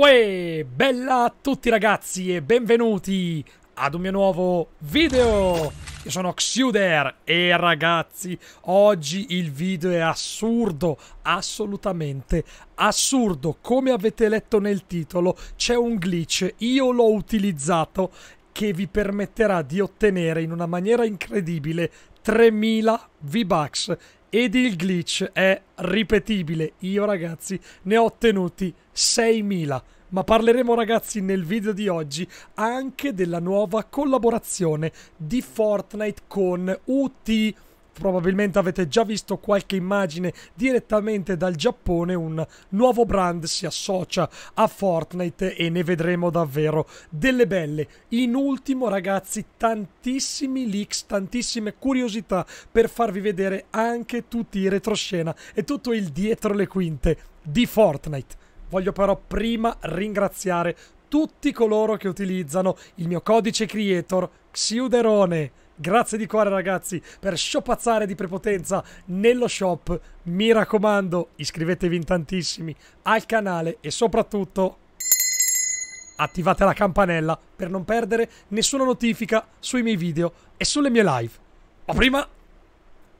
Uè, bella a tutti ragazzi e benvenuti ad un mio nuovo video! Io sono Xuder e ragazzi, oggi il video è assurdo, assolutamente assurdo. Come avete letto nel titolo c'è un glitch, io l'ho utilizzato che vi permetterà di ottenere in una maniera incredibile 3000 V-Bucks ed il glitch è ripetibile. Io ragazzi ne ho ottenuti 6.000. Ma parleremo ragazzi nel video di oggi anche della nuova collaborazione di Fortnite con UT probabilmente avete già visto qualche immagine direttamente dal Giappone, un nuovo brand si associa a Fortnite e ne vedremo davvero delle belle. In ultimo ragazzi tantissimi leaks, tantissime curiosità per farvi vedere anche tutti i retroscena e tutto il dietro le quinte di Fortnite. Voglio però prima ringraziare tutti coloro che utilizzano il mio codice creator Xiuderone Grazie di cuore ragazzi per sciopazzare di prepotenza nello shop. Mi raccomando, iscrivetevi in tantissimi al canale e soprattutto attivate la campanella per non perdere nessuna notifica sui miei video e sulle mie live. Ma prima...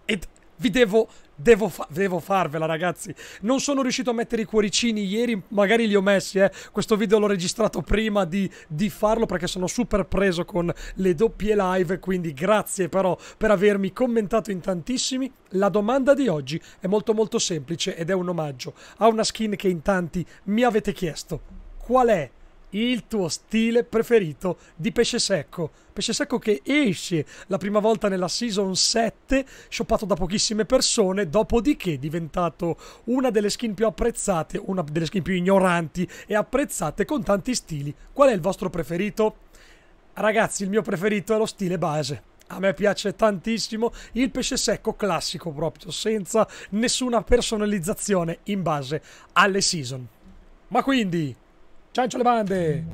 Ed vi devo, devo, fa devo, farvela ragazzi. Non sono riuscito a mettere i cuoricini ieri, magari li ho messi, eh. questo video l'ho registrato prima di, di, farlo perché sono super preso con le doppie live, quindi grazie però per avermi commentato in tantissimi. La domanda di oggi è molto molto semplice ed è un omaggio a una skin che in tanti mi avete chiesto. Qual è il tuo stile preferito di pesce secco. Pesce secco che esce la prima volta nella season 7, shoppato da pochissime persone, dopodiché è diventato una delle skin più apprezzate, una delle skin più ignoranti e apprezzate con tanti stili. Qual è il vostro preferito? Ragazzi, il mio preferito è lo stile base. A me piace tantissimo il pesce secco classico proprio, senza nessuna personalizzazione in base alle season. Ma quindi, Ciancio le bande!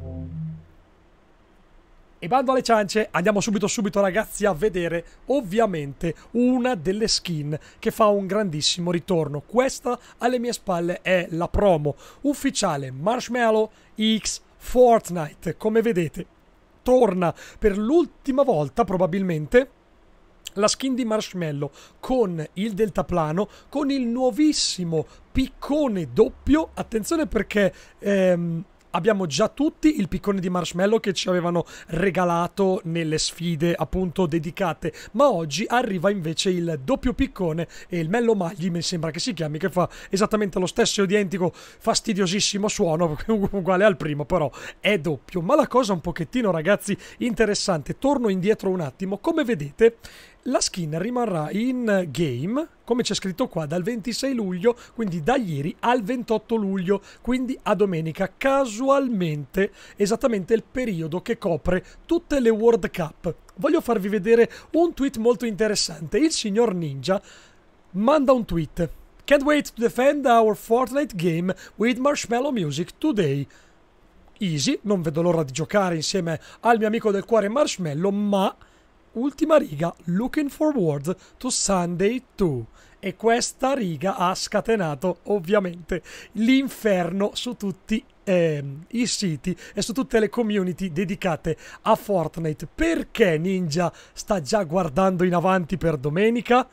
E bando alle ciance, andiamo subito subito ragazzi a vedere ovviamente una delle skin che fa un grandissimo ritorno. Questa alle mie spalle è la promo ufficiale Marshmallow X Fortnite. Come vedete torna per l'ultima volta probabilmente la skin di Marshmallow con il deltaplano, con il nuovissimo piccone doppio. Attenzione perché ehm, abbiamo già tutti il piccone di marshmallow che ci avevano regalato nelle sfide appunto dedicate, ma oggi arriva invece il doppio piccone e il Mello Magli mi sembra che si chiami, che fa esattamente lo stesso identico fastidiosissimo suono uguale al primo, però è doppio. Ma la cosa un pochettino ragazzi interessante, torno indietro un attimo, come vedete la skin rimarrà in game, come c'è scritto qua, dal 26 luglio, quindi da ieri al 28 luglio, quindi a domenica, casualmente, esattamente il periodo che copre tutte le World Cup. Voglio farvi vedere un tweet molto interessante. Il signor Ninja manda un tweet. Can't wait to defend our Fortnite game with marshmallow music today. Easy, non vedo l'ora di giocare insieme al mio amico del cuore Marshmallow, ma ultima riga, looking forward to Sunday 2. E questa riga ha scatenato ovviamente l'inferno su tutti eh, i siti e su tutte le community dedicate a Fortnite. Perché Ninja sta già guardando in avanti per domenica?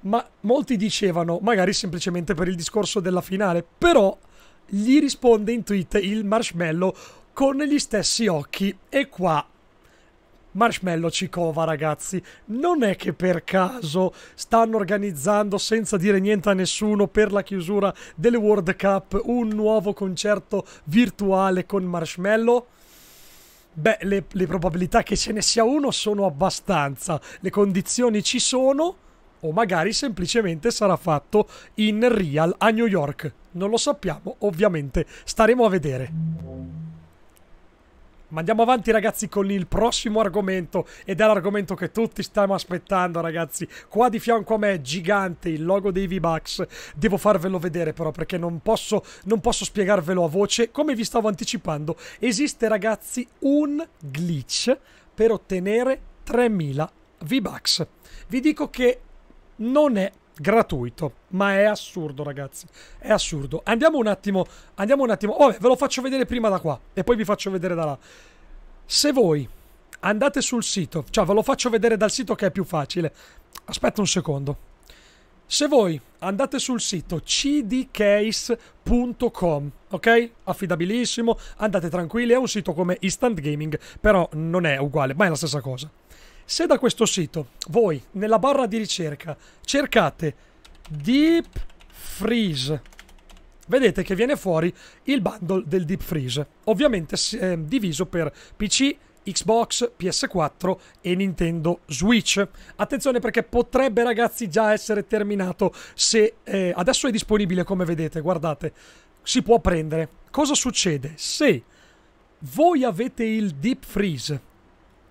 Ma molti dicevano, magari semplicemente per il discorso della finale, però gli risponde in tweet il marshmallow con gli stessi occhi e qua Marshmallow ci cova, ragazzi. Non è che per caso stanno organizzando, senza dire niente a nessuno, per la chiusura delle World Cup un nuovo concerto virtuale con Marshmallow? Beh, le, le probabilità che ce ne sia uno sono abbastanza. Le condizioni ci sono o magari semplicemente sarà fatto in real a New York. Non lo sappiamo, ovviamente. Staremo a vedere. Ma andiamo avanti ragazzi con il prossimo argomento ed è l'argomento che tutti stiamo aspettando ragazzi. Qua di fianco a me gigante il logo dei V-Bucks. Devo farvelo vedere però perché non posso, non posso spiegarvelo a voce. Come vi stavo anticipando esiste ragazzi un glitch per ottenere 3000 V-Bucks. Vi dico che non è gratuito. Ma è assurdo, ragazzi. È assurdo. Andiamo un attimo. Andiamo un attimo. Vabbè, ve lo faccio vedere prima da qua e poi vi faccio vedere da là. Se voi andate sul sito, cioè ve lo faccio vedere dal sito che è più facile. Aspetta un secondo. Se voi andate sul sito cdcase.com, ok? Affidabilissimo, andate tranquilli, è un sito come Instant Gaming, però non è uguale, ma è la stessa cosa. Se da questo sito voi nella barra di ricerca cercate Deep Freeze, vedete che viene fuori il bundle del Deep Freeze, ovviamente eh, diviso per PC, Xbox, PS4 e Nintendo Switch. Attenzione perché potrebbe ragazzi già essere terminato se eh, adesso è disponibile come vedete, guardate, si può prendere. Cosa succede se voi avete il deep freeze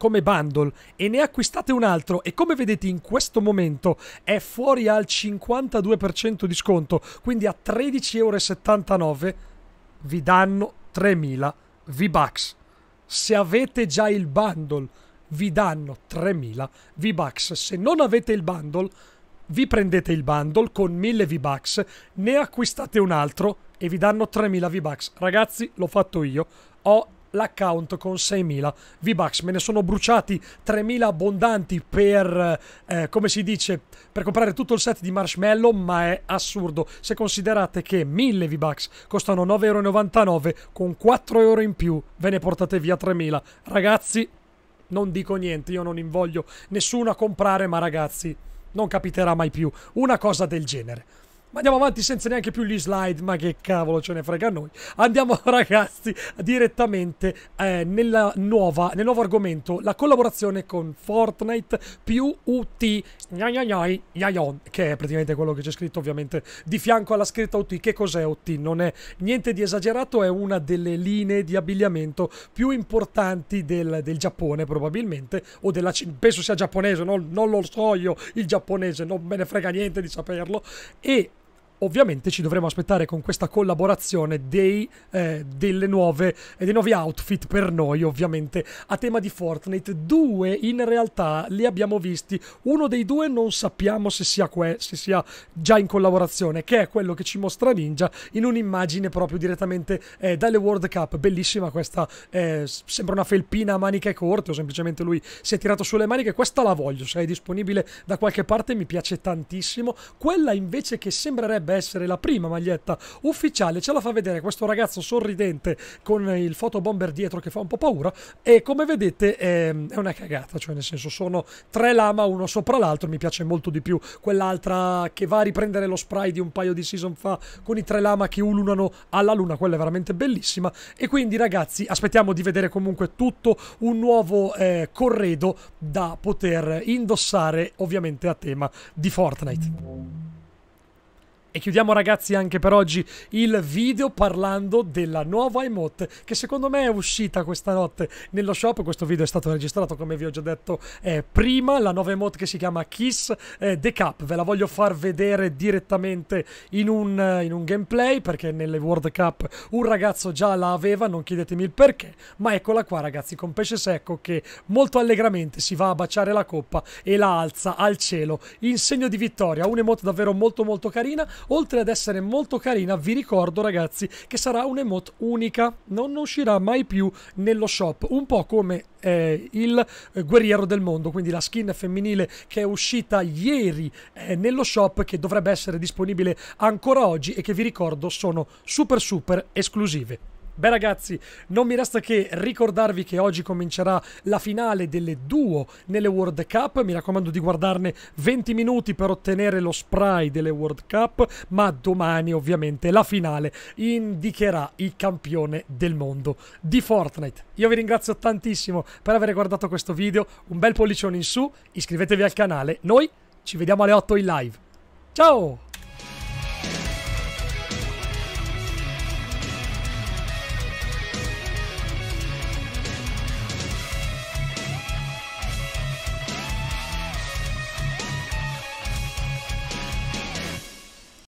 come bundle e ne acquistate un altro e come vedete in questo momento è fuori al 52% di sconto, quindi a 13,79€ vi danno 3000 V-Bucks. Se avete già il bundle vi danno 3000 V-Bucks. Se non avete il bundle vi prendete il bundle con 1000 V-Bucks, ne acquistate un altro e vi danno 3000 V-Bucks. Ragazzi, l'ho fatto io. Ho l'account con 6.000 V-Bucks. Me ne sono bruciati 3.000 abbondanti per, eh, come si dice, per comprare tutto il set di Marshmallow, ma è assurdo. Se considerate che 1.000 V-Bucks costano 9,99€, con 4 euro in più ve ne portate via 3.000. Ragazzi, non dico niente, io non invoglio nessuno a comprare, ma ragazzi, non capiterà mai più una cosa del genere. Ma andiamo avanti senza neanche più gli slide, ma che cavolo ce ne frega a noi. Andiamo ragazzi direttamente eh, nuova, nel nuovo argomento, la collaborazione con Fortnite più UT, che è praticamente quello che c'è scritto ovviamente di fianco alla scritta UT. Che cos'è UT? Non è niente di esagerato, è una delle linee di abbigliamento più importanti del, del Giappone probabilmente, o della Cina, penso sia giapponese, no? non lo so io il giapponese, non me ne frega niente di saperlo. E ovviamente ci dovremo aspettare con questa collaborazione dei, eh, delle nuove, eh, dei nuovi outfit per noi, ovviamente, a tema di Fortnite. Due in realtà li abbiamo visti, uno dei due non sappiamo se sia, se sia già in collaborazione, che è quello che ci mostra Ninja in un'immagine proprio direttamente eh, dalle World Cup, bellissima questa, eh, sembra una felpina a maniche corte o semplicemente lui si è tirato sulle maniche, questa la voglio, se è disponibile da qualche parte mi piace tantissimo. Quella invece che sembrerebbe essere la prima maglietta ufficiale, ce la fa vedere questo ragazzo sorridente con il fotobomber dietro che fa un po' paura e come vedete è, una cagata, cioè nel senso sono tre lama uno sopra l'altro, mi piace molto di più quell'altra che va a riprendere lo spray di un paio di season fa con i tre lama che ululano alla luna, quella è veramente bellissima e quindi ragazzi aspettiamo di vedere comunque tutto un nuovo eh, corredo da poter indossare ovviamente a tema di Fortnite. E chiudiamo ragazzi anche per oggi il video parlando della nuova emote che secondo me è uscita questa notte nello shop. Questo video è stato registrato come vi ho già detto eh, prima, la nuova emote che si chiama Kiss eh, The Cup. Ve la voglio far vedere direttamente in un, eh, in un gameplay perché nelle World Cup un ragazzo già la aveva, non chiedetemi il perché, ma eccola qua ragazzi con pesce secco che molto allegramente si va a baciare la coppa e la alza al cielo in segno di vittoria. Un'emote davvero molto molto carina Oltre ad essere molto carina, vi ricordo ragazzi che sarà un'emote unica, non uscirà mai più nello shop, un po' come eh, il eh, guerriero del mondo, quindi la skin femminile che è uscita ieri eh, nello shop che dovrebbe essere disponibile ancora oggi e che vi ricordo sono super super esclusive. Beh ragazzi, non mi resta che ricordarvi che oggi comincerà la finale delle duo nelle World Cup, mi raccomando di guardarne 20 minuti per ottenere lo spray delle World Cup, ma domani ovviamente la finale indicherà il campione del mondo di Fortnite. Io vi ringrazio tantissimo per aver guardato questo video, un bel pollicione in su, iscrivetevi al canale, noi ci vediamo alle 8 in live. Ciao!